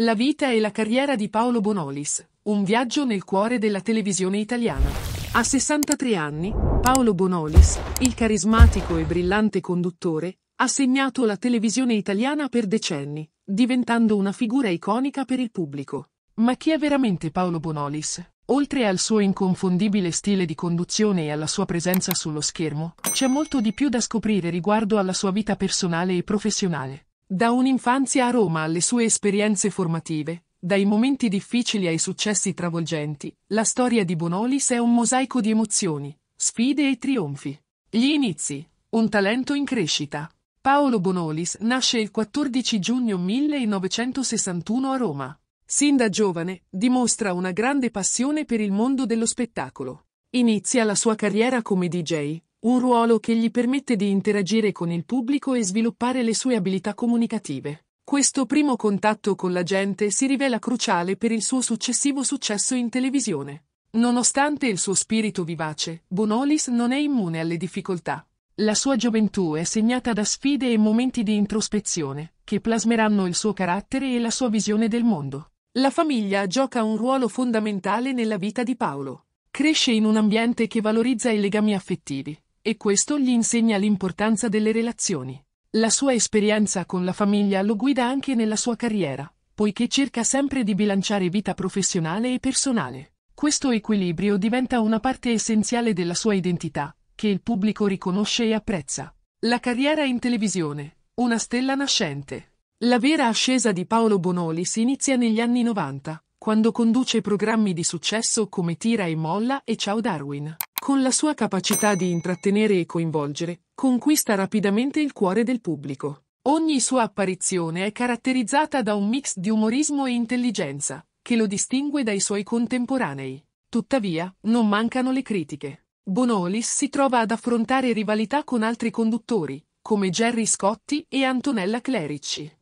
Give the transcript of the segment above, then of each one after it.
La vita e la carriera di Paolo Bonolis, un viaggio nel cuore della televisione italiana. A 63 anni, Paolo Bonolis, il carismatico e brillante conduttore, ha segnato la televisione italiana per decenni, diventando una figura iconica per il pubblico. Ma chi è veramente Paolo Bonolis? Oltre al suo inconfondibile stile di conduzione e alla sua presenza sullo schermo, c'è molto di più da scoprire riguardo alla sua vita personale e professionale. Da un'infanzia a Roma alle sue esperienze formative, dai momenti difficili ai successi travolgenti, la storia di Bonolis è un mosaico di emozioni, sfide e trionfi. Gli inizi, un talento in crescita. Paolo Bonolis nasce il 14 giugno 1961 a Roma. Sin da giovane, dimostra una grande passione per il mondo dello spettacolo. Inizia la sua carriera come DJ, un ruolo che gli permette di interagire con il pubblico e sviluppare le sue abilità comunicative. Questo primo contatto con la gente si rivela cruciale per il suo successivo successo in televisione. Nonostante il suo spirito vivace, Bonolis non è immune alle difficoltà. La sua gioventù è segnata da sfide e momenti di introspezione, che plasmeranno il suo carattere e la sua visione del mondo. La famiglia gioca un ruolo fondamentale nella vita di Paolo. Cresce in un ambiente che valorizza i legami affettivi, e questo gli insegna l'importanza delle relazioni. La sua esperienza con la famiglia lo guida anche nella sua carriera, poiché cerca sempre di bilanciare vita professionale e personale. Questo equilibrio diventa una parte essenziale della sua identità, che il pubblico riconosce e apprezza. La carriera in televisione, una stella nascente. La vera ascesa di Paolo Bonoli si inizia negli anni 90, quando conduce programmi di successo come Tira e Molla e Ciao Darwin con la sua capacità di intrattenere e coinvolgere, conquista rapidamente il cuore del pubblico. Ogni sua apparizione è caratterizzata da un mix di umorismo e intelligenza, che lo distingue dai suoi contemporanei. Tuttavia, non mancano le critiche. Bonolis si trova ad affrontare rivalità con altri conduttori, come Jerry Scotti e Antonella Clerici.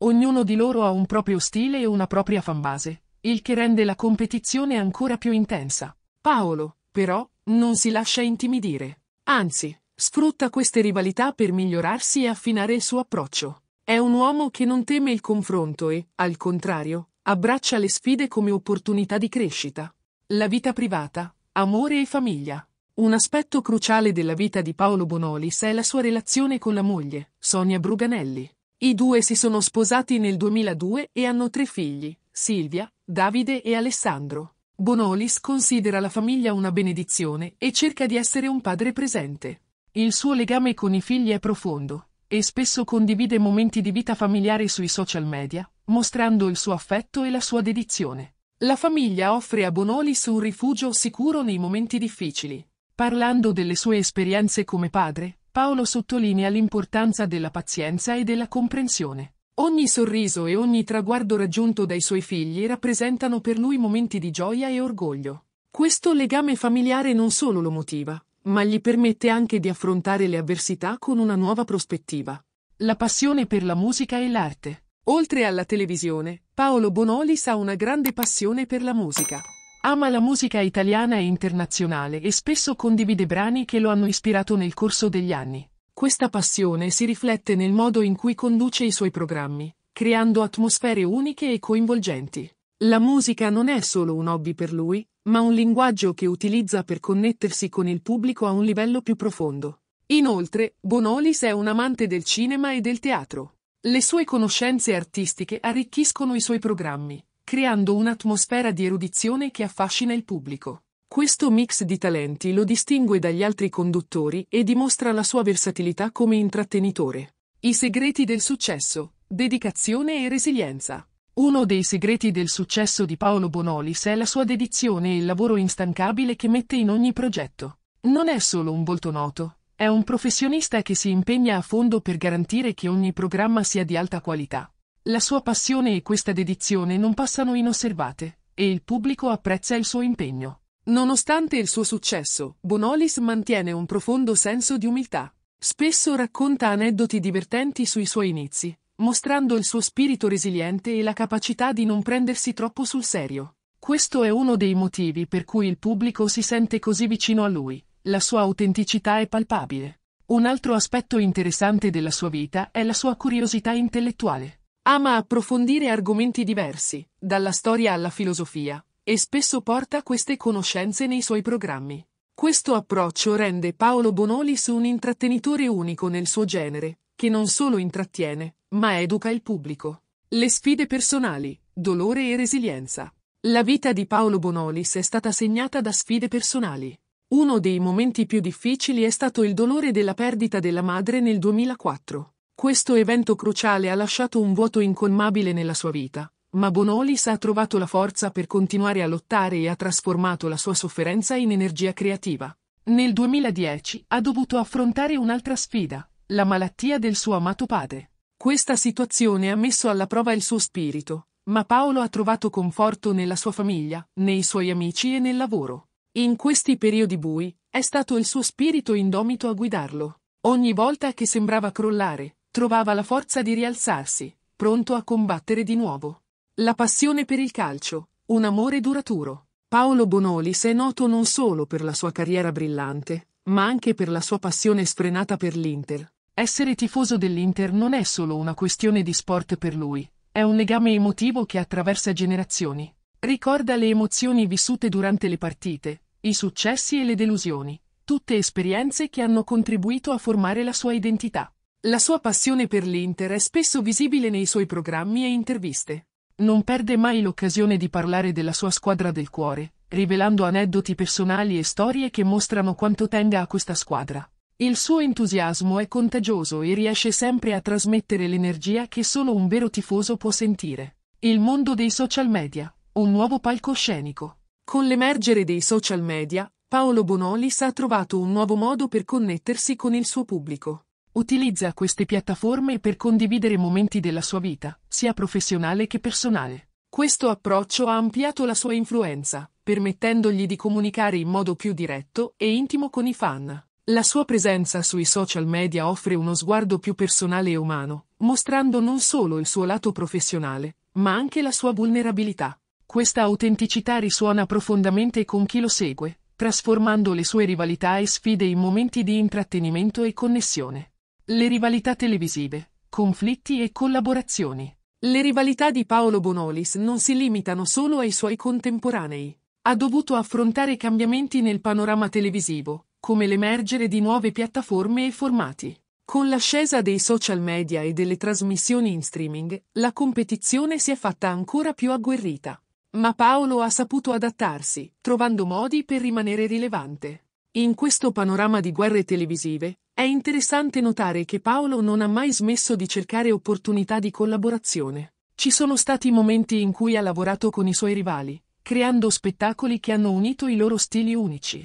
Ognuno di loro ha un proprio stile e una propria fanbase, il che rende la competizione ancora più intensa. Paolo, però, non si lascia intimidire. Anzi, sfrutta queste rivalità per migliorarsi e affinare il suo approccio. È un uomo che non teme il confronto e, al contrario, abbraccia le sfide come opportunità di crescita. La vita privata, amore e famiglia. Un aspetto cruciale della vita di Paolo Bonolis è la sua relazione con la moglie, Sonia Bruganelli. I due si sono sposati nel 2002 e hanno tre figli, Silvia, Davide e Alessandro. Bonolis considera la famiglia una benedizione e cerca di essere un padre presente. Il suo legame con i figli è profondo e spesso condivide momenti di vita familiare sui social media, mostrando il suo affetto e la sua dedizione. La famiglia offre a Bonolis un rifugio sicuro nei momenti difficili. Parlando delle sue esperienze come padre, Paolo sottolinea l'importanza della pazienza e della comprensione. Ogni sorriso e ogni traguardo raggiunto dai suoi figli rappresentano per lui momenti di gioia e orgoglio. Questo legame familiare non solo lo motiva, ma gli permette anche di affrontare le avversità con una nuova prospettiva. La passione per la musica e l'arte. Oltre alla televisione, Paolo Bonolis ha una grande passione per la musica. Ama la musica italiana e internazionale e spesso condivide brani che lo hanno ispirato nel corso degli anni. Questa passione si riflette nel modo in cui conduce i suoi programmi, creando atmosfere uniche e coinvolgenti. La musica non è solo un hobby per lui, ma un linguaggio che utilizza per connettersi con il pubblico a un livello più profondo. Inoltre, Bonolis è un amante del cinema e del teatro. Le sue conoscenze artistiche arricchiscono i suoi programmi, creando un'atmosfera di erudizione che affascina il pubblico. Questo mix di talenti lo distingue dagli altri conduttori e dimostra la sua versatilità come intrattenitore. I segreti del successo, dedicazione e resilienza. Uno dei segreti del successo di Paolo Bonolis è la sua dedizione e il lavoro instancabile che mette in ogni progetto. Non è solo un volto noto, è un professionista che si impegna a fondo per garantire che ogni programma sia di alta qualità. La sua passione e questa dedizione non passano inosservate, e il pubblico apprezza il suo impegno. Nonostante il suo successo, Bonolis mantiene un profondo senso di umiltà. Spesso racconta aneddoti divertenti sui suoi inizi, mostrando il suo spirito resiliente e la capacità di non prendersi troppo sul serio. Questo è uno dei motivi per cui il pubblico si sente così vicino a lui. La sua autenticità è palpabile. Un altro aspetto interessante della sua vita è la sua curiosità intellettuale. Ama approfondire argomenti diversi, dalla storia alla filosofia, e spesso porta queste conoscenze nei suoi programmi. Questo approccio rende Paolo Bonolis un intrattenitore unico nel suo genere, che non solo intrattiene, ma educa il pubblico. Le sfide personali, dolore e resilienza. La vita di Paolo Bonolis è stata segnata da sfide personali. Uno dei momenti più difficili è stato il dolore della perdita della madre nel 2004. Questo evento cruciale ha lasciato un vuoto incolmabile nella sua vita, ma Bonolis ha trovato la forza per continuare a lottare e ha trasformato la sua sofferenza in energia creativa. Nel 2010 ha dovuto affrontare un'altra sfida, la malattia del suo amato padre. Questa situazione ha messo alla prova il suo spirito, ma Paolo ha trovato conforto nella sua famiglia, nei suoi amici e nel lavoro. In questi periodi bui, è stato il suo spirito indomito a guidarlo. Ogni volta che sembrava crollare, trovava la forza di rialzarsi, pronto a combattere di nuovo. La passione per il calcio, un amore duraturo. Paolo Bonolis è noto non solo per la sua carriera brillante, ma anche per la sua passione sfrenata per l'Inter. Essere tifoso dell'Inter non è solo una questione di sport per lui, è un legame emotivo che attraversa generazioni. Ricorda le emozioni vissute durante le partite, i successi e le delusioni, tutte esperienze che hanno contribuito a formare la sua identità. La sua passione per l'Inter è spesso visibile nei suoi programmi e interviste. Non perde mai l'occasione di parlare della sua squadra del cuore, rivelando aneddoti personali e storie che mostrano quanto tenga a questa squadra. Il suo entusiasmo è contagioso e riesce sempre a trasmettere l'energia che solo un vero tifoso può sentire. Il mondo dei social media, un nuovo palcoscenico. Con l'emergere dei social media, Paolo Bonolis ha trovato un nuovo modo per connettersi con il suo pubblico utilizza queste piattaforme per condividere momenti della sua vita, sia professionale che personale. Questo approccio ha ampliato la sua influenza, permettendogli di comunicare in modo più diretto e intimo con i fan. La sua presenza sui social media offre uno sguardo più personale e umano, mostrando non solo il suo lato professionale, ma anche la sua vulnerabilità. Questa autenticità risuona profondamente con chi lo segue, trasformando le sue rivalità e sfide in momenti di intrattenimento e connessione. Le rivalità televisive, conflitti e collaborazioni. Le rivalità di Paolo Bonolis non si limitano solo ai suoi contemporanei. Ha dovuto affrontare cambiamenti nel panorama televisivo, come l'emergere di nuove piattaforme e formati. Con l'ascesa dei social media e delle trasmissioni in streaming, la competizione si è fatta ancora più agguerrita. Ma Paolo ha saputo adattarsi, trovando modi per rimanere rilevante. In questo panorama di guerre televisive, è interessante notare che Paolo non ha mai smesso di cercare opportunità di collaborazione. Ci sono stati momenti in cui ha lavorato con i suoi rivali, creando spettacoli che hanno unito i loro stili unici.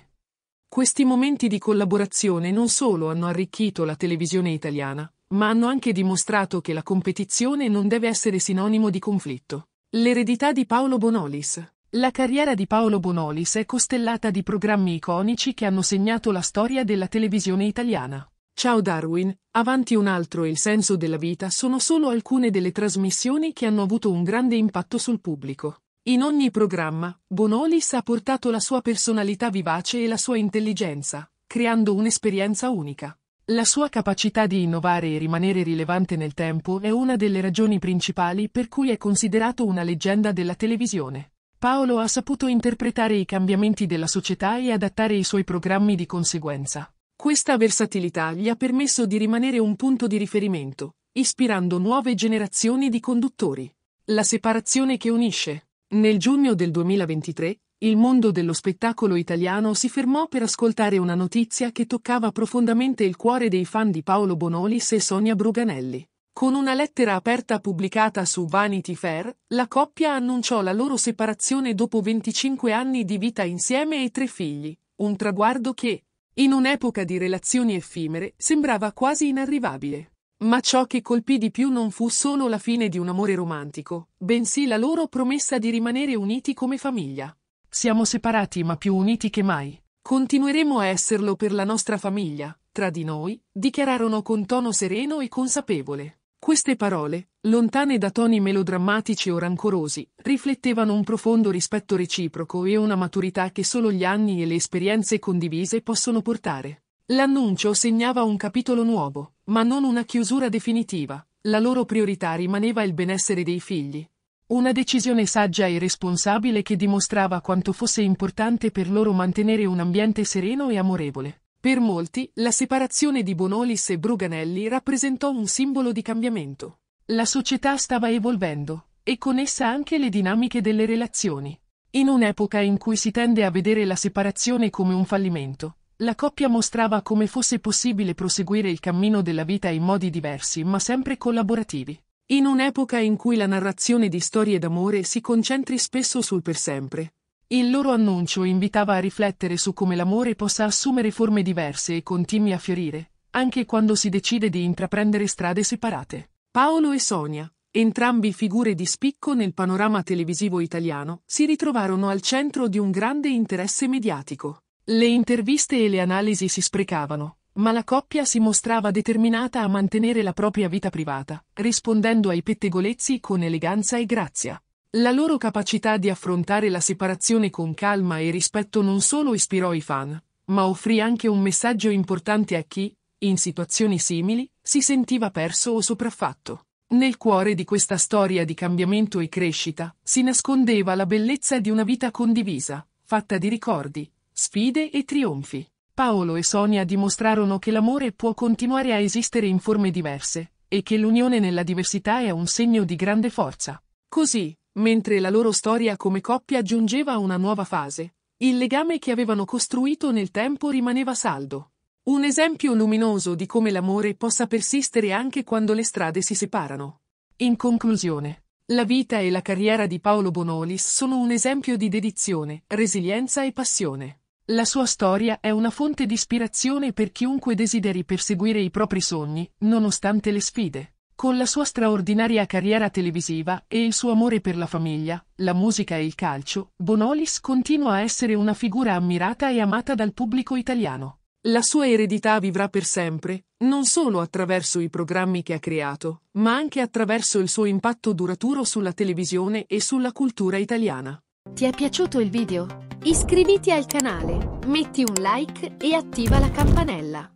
Questi momenti di collaborazione non solo hanno arricchito la televisione italiana, ma hanno anche dimostrato che la competizione non deve essere sinonimo di conflitto. L'eredità di Paolo Bonolis la carriera di Paolo Bonolis è costellata di programmi iconici che hanno segnato la storia della televisione italiana. Ciao Darwin, Avanti un altro e Il senso della vita sono solo alcune delle trasmissioni che hanno avuto un grande impatto sul pubblico. In ogni programma, Bonolis ha portato la sua personalità vivace e la sua intelligenza, creando un'esperienza unica. La sua capacità di innovare e rimanere rilevante nel tempo è una delle ragioni principali per cui è considerato una leggenda della televisione. Paolo ha saputo interpretare i cambiamenti della società e adattare i suoi programmi di conseguenza. Questa versatilità gli ha permesso di rimanere un punto di riferimento, ispirando nuove generazioni di conduttori. La separazione che unisce. Nel giugno del 2023, il mondo dello spettacolo italiano si fermò per ascoltare una notizia che toccava profondamente il cuore dei fan di Paolo Bonolis e Sonia Bruganelli. Con una lettera aperta pubblicata su Vanity Fair, la coppia annunciò la loro separazione dopo 25 anni di vita insieme e tre figli, un traguardo che, in un'epoca di relazioni effimere, sembrava quasi inarrivabile. Ma ciò che colpì di più non fu solo la fine di un amore romantico, bensì la loro promessa di rimanere uniti come famiglia. Siamo separati ma più uniti che mai. Continueremo a esserlo per la nostra famiglia, tra di noi, dichiararono con tono sereno e consapevole. Queste parole, lontane da toni melodrammatici o rancorosi, riflettevano un profondo rispetto reciproco e una maturità che solo gli anni e le esperienze condivise possono portare. L'annuncio segnava un capitolo nuovo, ma non una chiusura definitiva. La loro priorità rimaneva il benessere dei figli. Una decisione saggia e responsabile che dimostrava quanto fosse importante per loro mantenere un ambiente sereno e amorevole. Per molti, la separazione di Bonolis e Bruganelli rappresentò un simbolo di cambiamento. La società stava evolvendo, e con essa anche le dinamiche delle relazioni. In un'epoca in cui si tende a vedere la separazione come un fallimento, la coppia mostrava come fosse possibile proseguire il cammino della vita in modi diversi ma sempre collaborativi. In un'epoca in cui la narrazione di storie d'amore si concentri spesso sul per sempre, il loro annuncio invitava a riflettere su come l'amore possa assumere forme diverse e continui a fiorire, anche quando si decide di intraprendere strade separate. Paolo e Sonia, entrambi figure di spicco nel panorama televisivo italiano, si ritrovarono al centro di un grande interesse mediatico. Le interviste e le analisi si sprecavano, ma la coppia si mostrava determinata a mantenere la propria vita privata, rispondendo ai pettegolezzi con eleganza e grazia. La loro capacità di affrontare la separazione con calma e rispetto non solo ispirò i fan, ma offrì anche un messaggio importante a chi, in situazioni simili, si sentiva perso o sopraffatto. Nel cuore di questa storia di cambiamento e crescita si nascondeva la bellezza di una vita condivisa, fatta di ricordi, sfide e trionfi. Paolo e Sonia dimostrarono che l'amore può continuare a esistere in forme diverse, e che l'unione nella diversità è un segno di grande forza. Così, Mentre la loro storia come coppia giungeva a una nuova fase, il legame che avevano costruito nel tempo rimaneva saldo. Un esempio luminoso di come l'amore possa persistere anche quando le strade si separano. In conclusione, la vita e la carriera di Paolo Bonolis sono un esempio di dedizione, resilienza e passione. La sua storia è una fonte di ispirazione per chiunque desideri perseguire i propri sogni, nonostante le sfide. Con la sua straordinaria carriera televisiva e il suo amore per la famiglia, la musica e il calcio, Bonolis continua a essere una figura ammirata e amata dal pubblico italiano. La sua eredità vivrà per sempre, non solo attraverso i programmi che ha creato, ma anche attraverso il suo impatto duraturo sulla televisione e sulla cultura italiana. Ti è piaciuto il video? Iscriviti al canale, metti un like e attiva la campanella.